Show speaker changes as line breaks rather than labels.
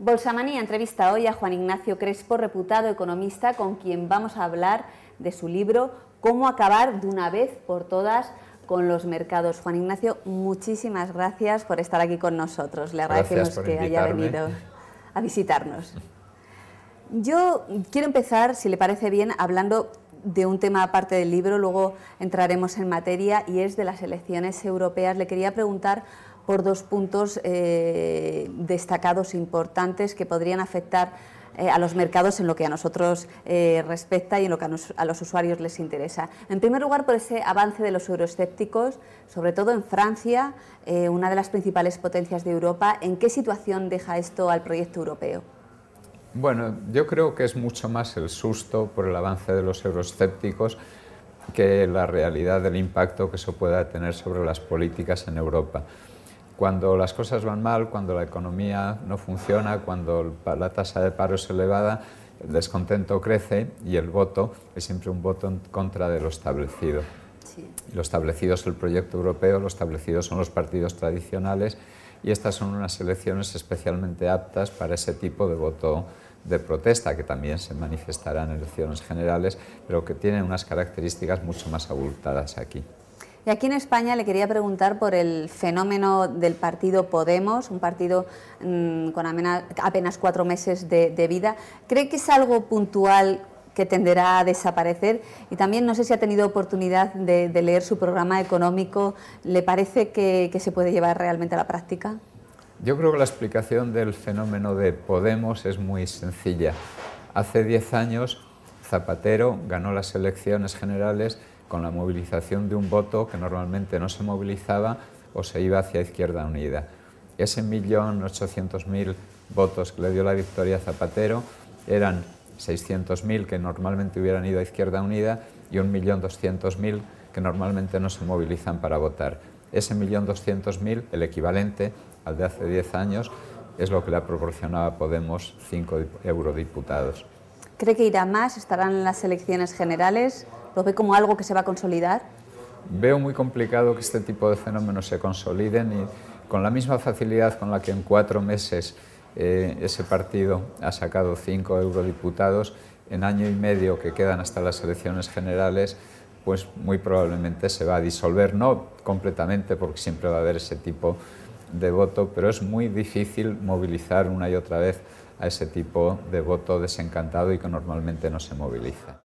Bolsamanía entrevista hoy a Juan Ignacio Crespo, reputado economista, con quien vamos a hablar de su libro Cómo acabar de una vez por todas con los mercados. Juan Ignacio, muchísimas gracias por estar aquí con nosotros. Le agradecemos que haya venido a visitarnos. Yo quiero empezar, si le parece bien, hablando de un tema aparte del libro, luego entraremos en materia y es de las elecciones europeas. Le quería preguntar por dos puntos eh, destacados e importantes que podrían afectar eh, a los mercados en lo que a nosotros eh, respecta y en lo que a, los usuarios les interesa. En primer lugar, por ese avance de los euroescépticos, sobre todo en Francia, eh, una de las principales potencias de Europa. ¿En qué situación deja esto al proyecto europeo?
Bueno, yo creo que es mucho más el susto por el avance de los euroescépticos que la realidad del impacto que eso pueda tener sobre las políticas en Europa cuando las cosas van mal, cuando la economía no funciona, cuando la tasa de paro es elevada, el descontento crece y el voto es siempre un voto en contra de lo establecido. Lo establecido es el proyecto europeo, lo establecido son los partidos tradicionales y estas son unas elecciones especialmente aptas para ese tipo de voto de protesta, que también se manifestará en elecciones generales, pero que tienen unas características mucho más abultadas aquí.
Y aquí en España le quería preguntar por el fenómeno del partido Podemos, un partido mm, con apenas cuatro meses de, vida. ¿Cree que es algo puntual que tenderá a desaparecer. Y también no sé si ha tenido oportunidad de, leer su programa económico. ¿Le parece que, se puede llevar realmente a la práctica?
Yo creo que la explicación del fenómeno de Podemos es muy sencilla. Hace diez años Zapatero ganó las elecciones generales con la movilización de un voto que normalmente no se movilizaba o se iba hacia Izquierda Unida. Ese millón ochocientos mil votos que le dio la victoria a Zapatero eran 600.000 que normalmente hubieran ido a Izquierda Unida y 1.200.000 que normalmente no se movilizan para votar. Ese 1.200.000, el equivalente al de hace 10 años, es lo que le ha proporcionado a Podemos 5 eurodiputados.
¿Cree que irá más? ¿Estarán en las elecciones generales? ¿Lo ve como algo que se va a consolidar?
Veo muy complicado que este tipo de fenómenos se consoliden y con la misma facilidad con la que en cuatro meses eh, ese partido ha sacado cinco eurodiputados, en año y medio que quedan hasta las elecciones generales, pues muy probablemente se va a disolver, no completamente porque siempre va a haber ese tipo de voto, pero es muy difícil movilizar una y otra vez a ese tipo de voto desencantado y que normalmente no se moviliza.